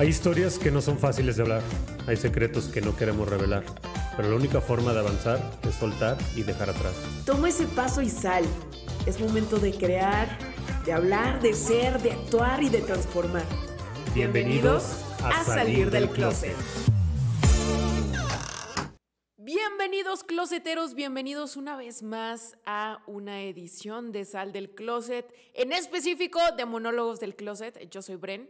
Hay historias que no son fáciles de hablar, hay secretos que no queremos revelar, pero la única forma de avanzar es soltar y dejar atrás. Toma ese paso y sal. Es momento de crear, de hablar, de ser, de actuar y de transformar. Bienvenidos a, salir, del, closet. closet. Bienvenidos closeteros, bienvenidos una vez más a una edición de Sal del Closet, en específico de Monólogos del Closet. Yo soy Bren.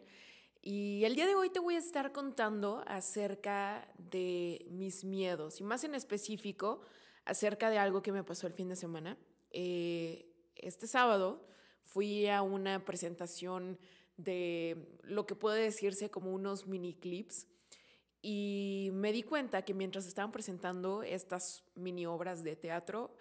Y el día de hoy te voy a estar contando acerca de mis miedos y más en específico acerca de algo que me pasó el fin de semana. Eh, este sábado fui a una presentación de lo que puede decirse como unos mini clips y me di cuenta que mientras estaban presentando estas mini obras de teatro,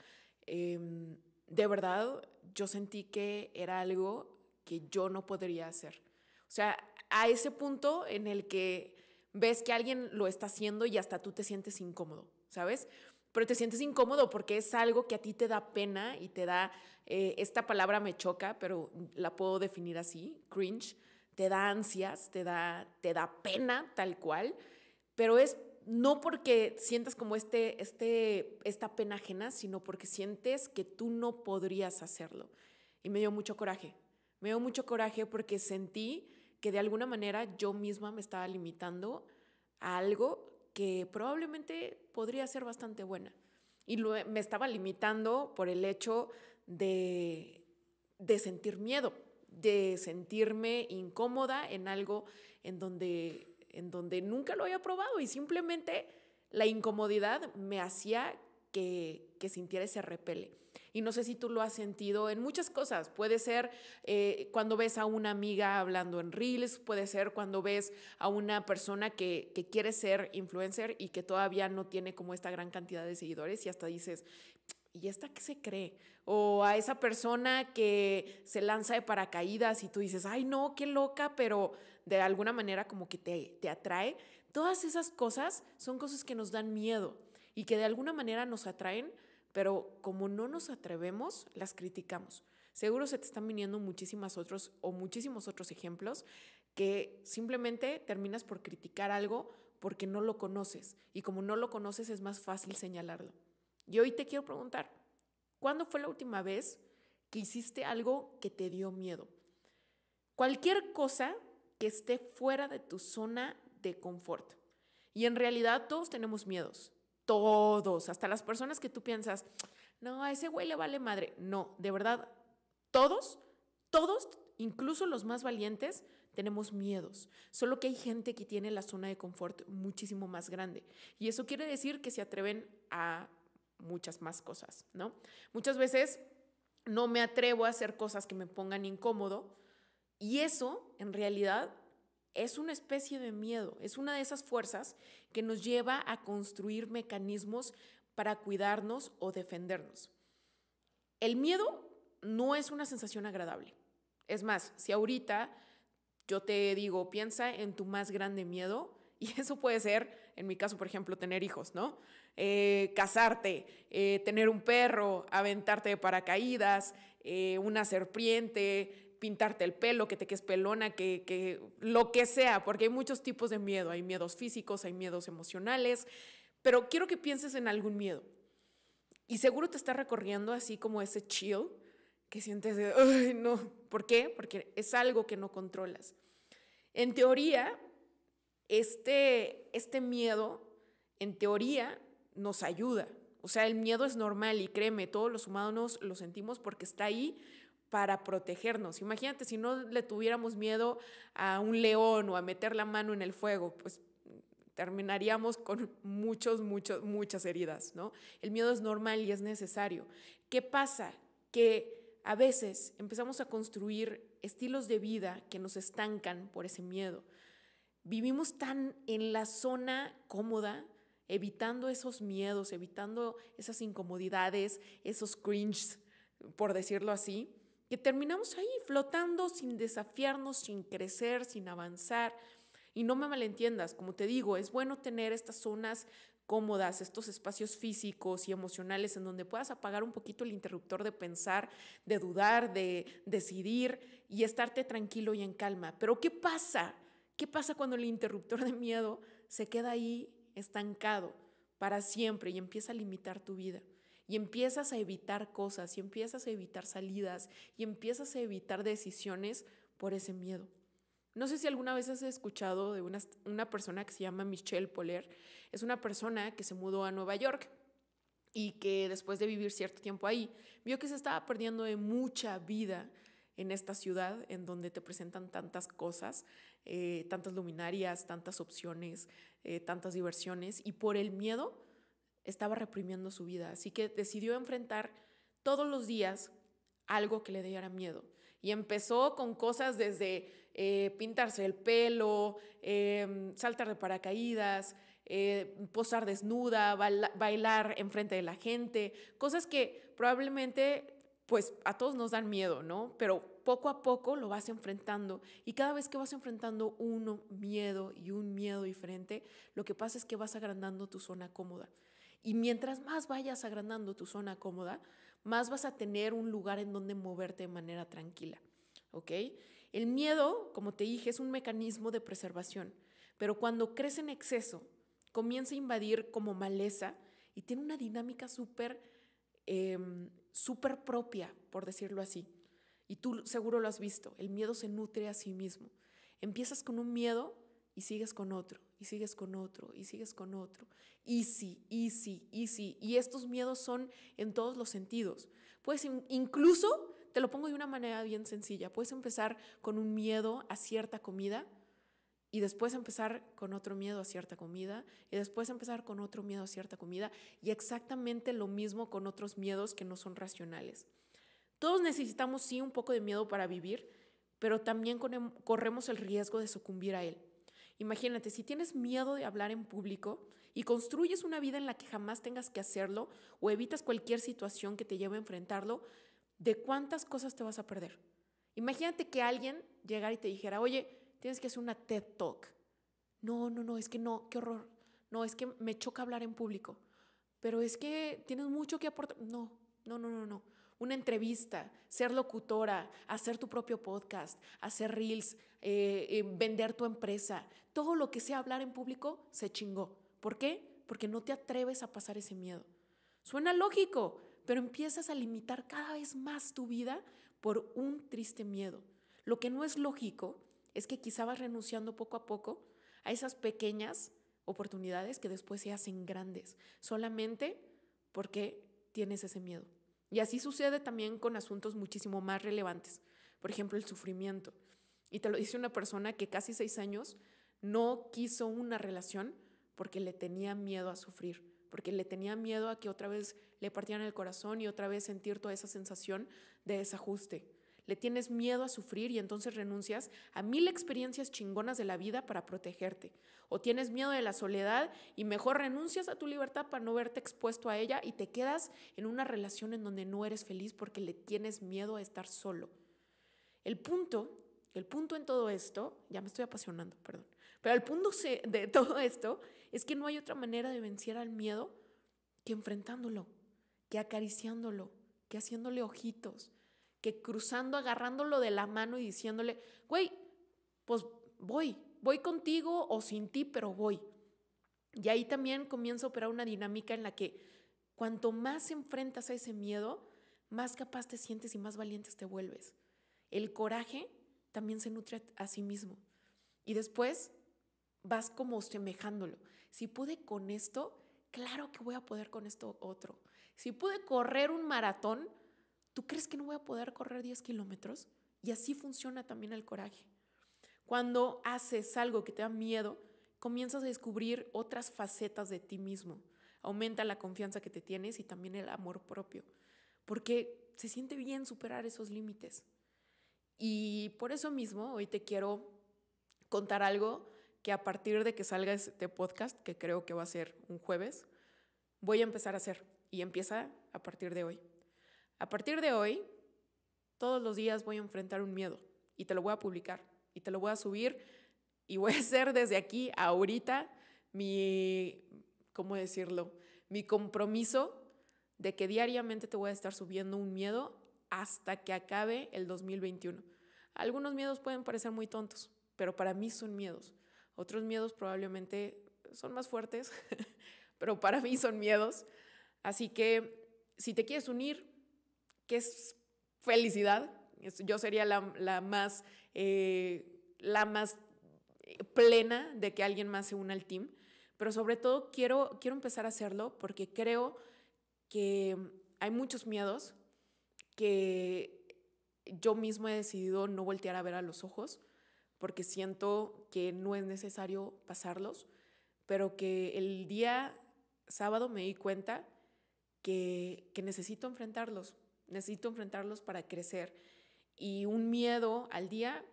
em, de verdad yo sentí que era algo que yo no podría hacer. O sea, a ese punto en el que ves que alguien lo está haciendo y hasta tú te sientes incómodo, ¿sabes? Pero te sientes incómodo porque es algo que a ti te da pena y te da, eh, esta palabra me choca, pero la puedo definir así, cringe, te da ansias, te da, te da pena tal cual, pero es no porque sientas como este, este, esta pena ajena, sino porque sientes que tú no podrías hacerlo. Y me dio mucho coraje, me dio mucho coraje porque sentí que de alguna manera yo misma me estaba limitando a algo que probablemente podría ser bastante buena. Y me estaba limitando por el hecho de, sentir miedo, de sentirme incómoda en algo en donde, en donde nunca lo había probado y simplemente la incomodidad me hacía que, que sintiera ese repele. Y no sé si tú lo has sentido en muchas cosas. Puede ser eh, cuando ves a una amiga hablando en reels, puede ser cuando ves a una persona que, que quiere ser influencer y que todavía no tiene como esta gran cantidad de seguidores y hasta dices, ¿y esta qué se cree? O a esa persona que se lanza de paracaídas y tú dices, ay no, qué loca, pero de alguna manera como que te, te atrae. Todas esas cosas son cosas que nos dan miedo y que de alguna manera nos atraen pero como no nos atrevemos, las criticamos. Seguro se te están viniendo muchísimas otros o muchísimos otros ejemplos que simplemente terminas por criticar algo porque no lo conoces y como no lo conoces es más fácil señalarlo. Y hoy te quiero preguntar, ¿cuándo fue la última vez que hiciste algo que te dio miedo? Cualquier cosa que esté fuera de tu zona de confort. Y en realidad todos tenemos miedos, todos, hasta las personas que tú piensas, no, a ese güey le vale madre. No, de verdad, todos, todos, incluso los más valientes, tenemos miedos. Solo que hay gente que tiene la zona de confort muchísimo más grande. Y eso quiere decir que se atreven a muchas más cosas, ¿no? Muchas veces no me atrevo a hacer cosas que me pongan incómodo y eso en realidad es una especie de miedo, es una de esas fuerzas que nos lleva a construir mecanismos para cuidarnos o defendernos. El miedo no es una sensación agradable. Es más, si ahorita yo te digo, piensa en tu más grande miedo, y eso puede ser, en mi caso, por ejemplo, tener hijos, ¿no? Eh, casarte, eh, tener un perro, aventarte de paracaídas, eh, una serpiente, pintarte el pelo, que te quedes pelona, que, lo que sea, porque hay muchos tipos de miedo. Hay miedos físicos, hay miedos emocionales, pero quiero que pienses en algún miedo. Y seguro te está recorriendo así como ese chill que sientes de, no, ¿por qué? Porque es algo que no controlas. En teoría, este, este miedo, en teoría, nos ayuda. O sea, el miedo es normal y créeme, todos los humanos lo sentimos porque está ahí para protegernos. Imagínate si no le tuviéramos miedo a un león o a meter la mano en el fuego, pues terminaríamos con muchos, muchos, muchas heridas, ¿no? El miedo es normal y es necesario. ¿Qué pasa? Que a veces empezamos a construir estilos de vida que nos estancan por ese miedo. Vivimos tan en la zona cómoda, evitando esos miedos, evitando esas incomodidades, esos cringes, por decirlo así, que terminamos ahí flotando sin desafiarnos, sin crecer, sin avanzar. Y no me malentiendas, como te digo, es bueno tener estas zonas cómodas, estos espacios físicos y emocionales en donde puedas apagar un poquito el interruptor de pensar, de dudar, de decidir y estarte tranquilo y en calma. Pero ¿qué pasa? ¿Qué pasa cuando el interruptor de miedo se queda ahí estancado para siempre y empieza a limitar tu vida? y empiezas a evitar cosas y empiezas a evitar salidas y empiezas a evitar decisiones por ese miedo. No sé si alguna vez has escuchado de una, persona que se llama Michelle Poler Es una persona que se mudó a Nueva York y que después de vivir cierto tiempo ahí, vio que se estaba perdiendo de mucha vida en esta ciudad en donde te presentan tantas cosas, eh, tantas luminarias, tantas opciones, eh, tantas diversiones, y por el miedo estaba reprimiendo su vida, así que decidió enfrentar todos los días algo que le diera miedo. Y empezó con cosas desde eh, pintarse el pelo, em, saltar de paracaídas, eh, posar desnuda, bailar enfrente de la gente, cosas que probablemente pues a todos nos dan miedo, ¿no? Pero poco a poco lo vas enfrentando y cada vez que vas enfrentando uno miedo y un miedo diferente, lo que pasa es que vas agrandando tu zona cómoda. Y mientras más vayas agrandando tu zona cómoda, más vas a tener un lugar en donde moverte de manera tranquila. ¿Ok? El miedo, como te dije, es un mecanismo de preservación, pero cuando crece en exceso, comienza a invadir como maleza y tiene una dinámica súper em, súper propia, por decirlo así. Y tú seguro lo has visto, el miedo se nutre a sí mismo. Empiezas con un miedo y sigues con otro y sigues con otro, y sigues con otro. Y sí, y sí, y sí. Y estos miedos son en todos los sentidos. Puedes incluso, te lo pongo de una manera bien sencilla, puedes empezar con un miedo a cierta comida y después empezar con otro miedo a cierta comida y después empezar con otro miedo a cierta comida y exactamente lo mismo con otros miedos que no son racionales. Todos necesitamos sí un poco de miedo para vivir, pero también corremos el riesgo de sucumbir a él. Imagínate, si tienes miedo de hablar en público y construyes una vida en la que jamás tengas que hacerlo o evitas cualquier situación que te lleve a enfrentarlo, ¿de cuántas cosas te vas a perder? Imagínate que alguien llegara y te dijera, oye, tienes que hacer una TED Talk. No, no, no, es que no, qué horror. No, es que me choca hablar en público. Pero es que tienes mucho que aportar. No, no, no, no, no una entrevista, ser locutora, hacer tu propio podcast, hacer reels, eh, eh, vender tu empresa, todo lo que sea hablar en público se chingó. ¿Por qué? Porque no te atreves a pasar ese miedo. Suena lógico, pero empiezas a limitar cada vez más tu vida por un triste miedo. Lo que no es lógico es que quizá vas renunciando poco a poco a esas pequeñas oportunidades que después se hacen grandes, solamente porque tienes ese miedo. Y así sucede también con asuntos muchísimo más relevantes, por ejemplo, el sufrimiento. Y te lo dice una persona que casi seis años no quiso una relación porque le tenía miedo a sufrir, porque le tenía miedo a que otra vez le partieran el corazón y otra vez sentir toda esa sensación de desajuste le tienes miedo a sufrir y entonces renuncias a mil experiencias chingonas de la vida para protegerte. O tienes miedo de la soledad y mejor renuncias a tu libertad para no verte expuesto a ella y te quedas en una relación en donde no eres feliz porque le tienes miedo a estar solo. El punto, el punto en todo esto, ya me estoy apasionando, perdón, pero el punto de todo esto es que no hay otra manera de vencer al miedo que enfrentándolo, que acariciándolo, que haciéndole ojitos, cruzando, agarrándolo de la mano y diciéndole, güey, pues voy, voy contigo o sin ti, pero voy. Y ahí también comienza a operar una dinámica en la que cuanto más enfrentas a ese miedo, más capaz te sientes y más valientes te vuelves. El coraje también se nutre a sí mismo. Y después vas como semejándolo. Si pude con esto, claro que voy a poder con esto otro. Si pude correr un maratón, ¿Tú crees que no voy a poder correr 10 kilómetros? Y así funciona también el coraje. Cuando haces algo que te da miedo, comienzas a descubrir otras facetas de ti mismo. Aumenta la confianza que te tienes y también el amor propio, porque se siente bien superar esos límites. Y por eso mismo hoy te quiero contar algo que a partir de que salga este podcast, que creo que va a ser un jueves, voy a empezar a hacer y empieza a partir de hoy. A partir de hoy, todos los días voy a enfrentar un miedo y te lo voy a publicar y te lo voy a subir y voy a hacer desde aquí ahorita mi, ¿cómo decirlo? Mi compromiso de que diariamente te voy a estar subiendo un miedo hasta que acabe el 2021. Algunos miedos pueden parecer muy tontos, pero para mí son miedos. Otros miedos probablemente son más fuertes, pero para mí son miedos. Así que si te quieres unir, que es felicidad. Yo sería la, más, la más eh, eh, plena de que alguien más se una al team, pero sobre todo quiero, quiero empezar a hacerlo porque creo que hay muchos miedos que yo mismo he decidido no voltear a ver a los ojos porque siento que no es necesario pasarlos, pero que el día sábado me di cuenta que, que necesito enfrentarlos, necesito enfrentarlos para crecer. Y un miedo al día,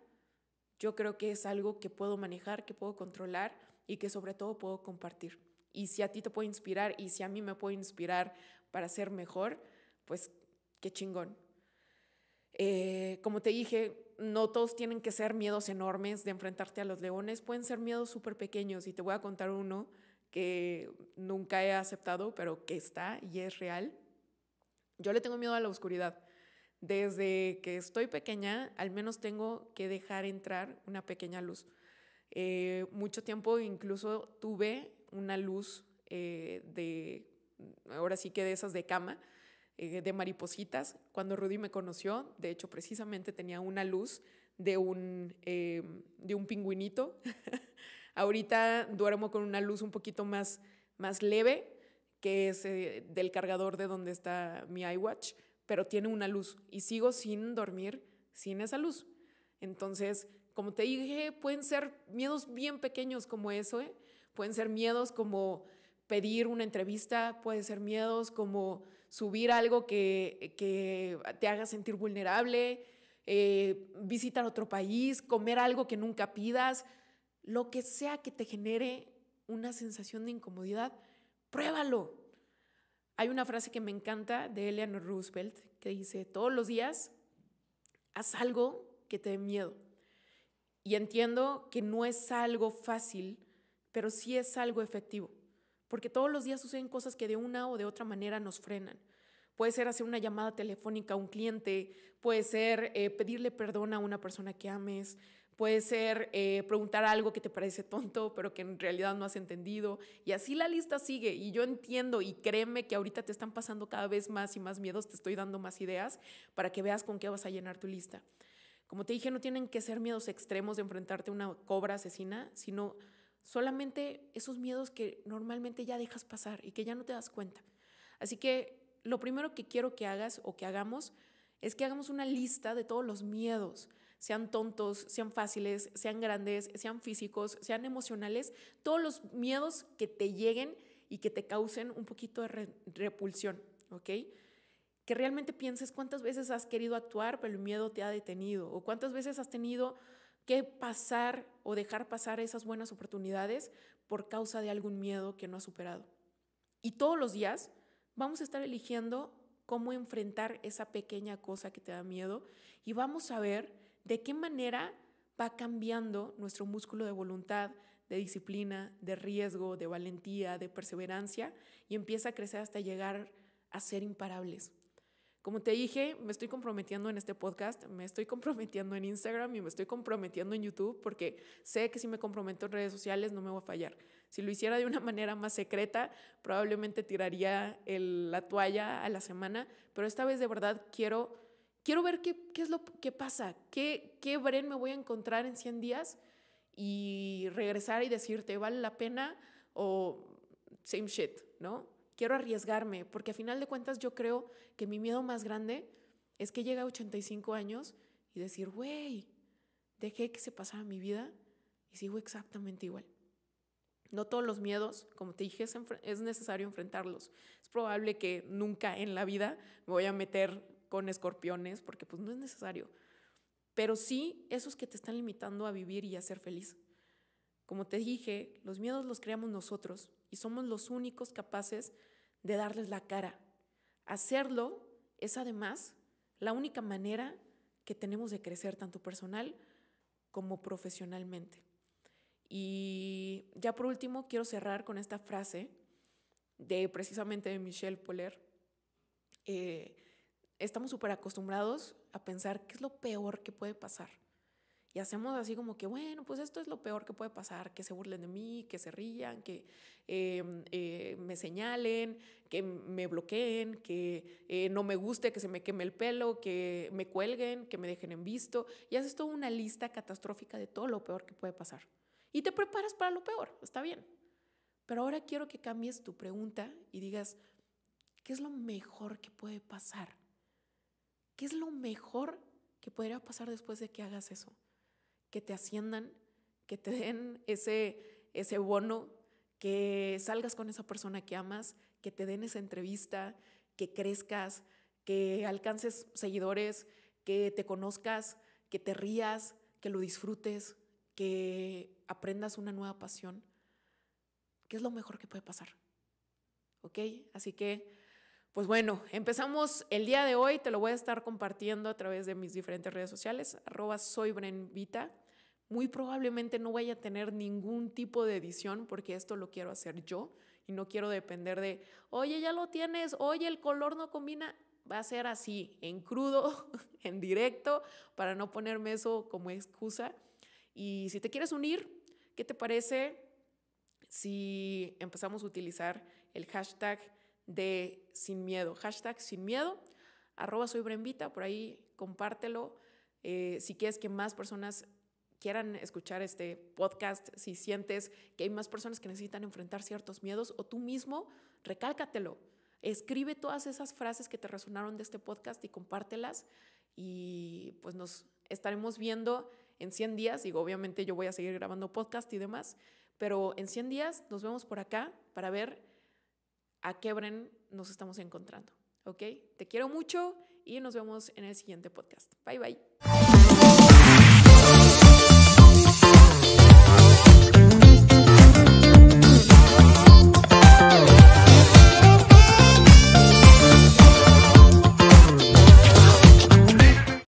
yo creo que es algo que puedo manejar, que puedo controlar y que sobre todo puedo compartir. Y si a ti te puede inspirar y si a mí me puede inspirar para ser mejor, pues qué chingón. Eh, como te dije, no todos tienen que ser miedos enormes de enfrentarte a los leones, pueden ser miedos súper pequeños y te voy a contar uno que nunca he aceptado, pero que está y es real. Yo le tengo miedo a la oscuridad. Desde que estoy pequeña, al menos tengo que dejar entrar una pequeña luz. Eh, mucho tiempo incluso tuve una luz eh, de, ahora sí que de esas de cama, eh, de maripositas. Cuando Rudy me conoció, de hecho precisamente tenía una luz de un, de un pingüinito. Ahorita duermo con una luz un poquito más, más leve, que es eh, del cargador de donde está mi iWatch, pero tiene una luz y sigo sin dormir sin esa luz. Entonces, como te dije, pueden ser miedos bien pequeños como eso, ¿eh? pueden ser miedos como pedir una entrevista, pueden ser miedos como subir algo que, te haga sentir vulnerable, eh, visitar otro país, comer algo que nunca pidas, lo que sea que te genere una sensación de incomodidad pruébalo. Hay una frase que me encanta de Eleanor Roosevelt que dice, todos los días haz algo que te dé miedo. Y entiendo que no es algo fácil, pero sí es algo efectivo, porque todos los días suceden cosas que de una o de otra manera nos frenan. Puede ser hacer una llamada telefónica a un cliente, puede ser eh, pedirle perdón a una persona que ames, Puede ser eh, preguntar algo que te parece tonto, pero que en realidad no has entendido. Y así la lista sigue. Y yo entiendo y créeme que ahorita te están pasando cada vez más y más miedos, te estoy dando más ideas para que veas con qué vas a llenar tu lista. Como te dije, no tienen que ser miedos extremos de enfrentarte a una cobra asesina, sino solamente esos miedos que normalmente ya dejas pasar y que ya no te das cuenta. Así que lo primero que quiero que hagas o que hagamos es que hagamos una lista de todos los miedos sean tontos, sean fáciles, sean grandes, sean físicos, sean emocionales, todos los miedos que te lleguen y que te causen un poquito de repulsión, ¿ok? Que realmente pienses cuántas veces has querido actuar, pero el miedo te ha detenido, o cuántas veces has tenido que pasar o dejar pasar esas buenas oportunidades por causa de algún miedo que no has superado. Y todos los días vamos a estar eligiendo cómo enfrentar esa pequeña cosa que te da miedo y vamos a ver de qué manera va cambiando nuestro músculo de voluntad, de disciplina, de riesgo, de valentía, de perseverancia y empieza a crecer hasta llegar a ser imparables. Como te dije, me estoy comprometiendo en este podcast, me estoy comprometiendo en Instagram y me estoy comprometiendo en YouTube porque sé que si me comprometo en redes sociales no me voy a fallar. Si lo hiciera de una manera más secreta, probablemente tiraría la toalla a la semana, pero esta vez de verdad quiero quiero ver qué, qué es lo que pasa, qué, qué Bren me voy a encontrar en 100 días y regresar y decirte, vale la pena o same shit, ¿no? Quiero arriesgarme, porque a final de cuentas yo creo que mi miedo más grande es que llegue a 85 años y decir, güey, dejé que se pasara mi vida y sigo exactamente igual. No todos los miedos, como te dije, es, es, necesario enfrentarlos. Es probable que nunca en la vida me voy a meter con escorpiones, porque pues no es necesario. Pero sí esos que te están limitando a vivir y a ser feliz. Como te dije, los miedos los creamos nosotros y somos los únicos capaces de darles la cara. Hacerlo es además la única manera que tenemos de crecer tanto personal como profesionalmente. Y ya por último, quiero cerrar con esta frase de precisamente de Michelle poler eh, estamos súper acostumbrados a pensar qué es lo peor que puede pasar. Y hacemos así como que, bueno, pues esto es lo peor que puede pasar, que se burlen de mí, que se rían, que em, eh, me señalen, que me bloqueen, que eh, no me guste, que se me queme el pelo, que me cuelguen, que me dejen en visto. Y haces toda una lista catastrófica de todo lo peor que puede pasar. Y te preparas para lo peor, está bien. Pero ahora quiero que cambies tu pregunta y digas, ¿qué es lo mejor que puede pasar? ¿Qué es lo mejor que podría pasar después de que hagas eso? Que te asciendan, que te den ese, ese bono, que salgas con esa persona que amas, que te den esa entrevista, que crezcas, que alcances seguidores, que te conozcas, que te rías, que lo disfrutes, que aprendas una nueva pasión. ¿Qué es lo mejor que puede pasar? ¿Ok? Así que pues bueno, empezamos el día de hoy, te lo voy a estar compartiendo a través de mis diferentes redes sociales, arroba soy Brenvita. Muy probablemente no vaya a tener ningún tipo de edición porque esto lo quiero hacer yo y no quiero depender de, oye, ya lo tienes, oye, el color no combina. Va a ser así, en crudo, en directo, para no ponerme eso como excusa. Y si te quieres unir, ¿qué te parece si empezamos a utilizar el hashtag de Sin Miedo. Hashtag Sin Miedo, arroba soy Brembita, por ahí compártelo. Eh, si quieres que más personas quieran escuchar este podcast, si sientes que hay más personas que necesitan enfrentar ciertos miedos o tú mismo, recálcatelo. Escribe todas esas frases que te resonaron de este podcast y compártelas y pues nos estaremos viendo en 100 días. Digo, obviamente yo voy a seguir grabando podcast y demás, pero en 100 días nos vemos por acá para ver a quebren, nos estamos encontrando. ¿Ok? Te quiero mucho y nos vemos en el siguiente podcast. Bye bye.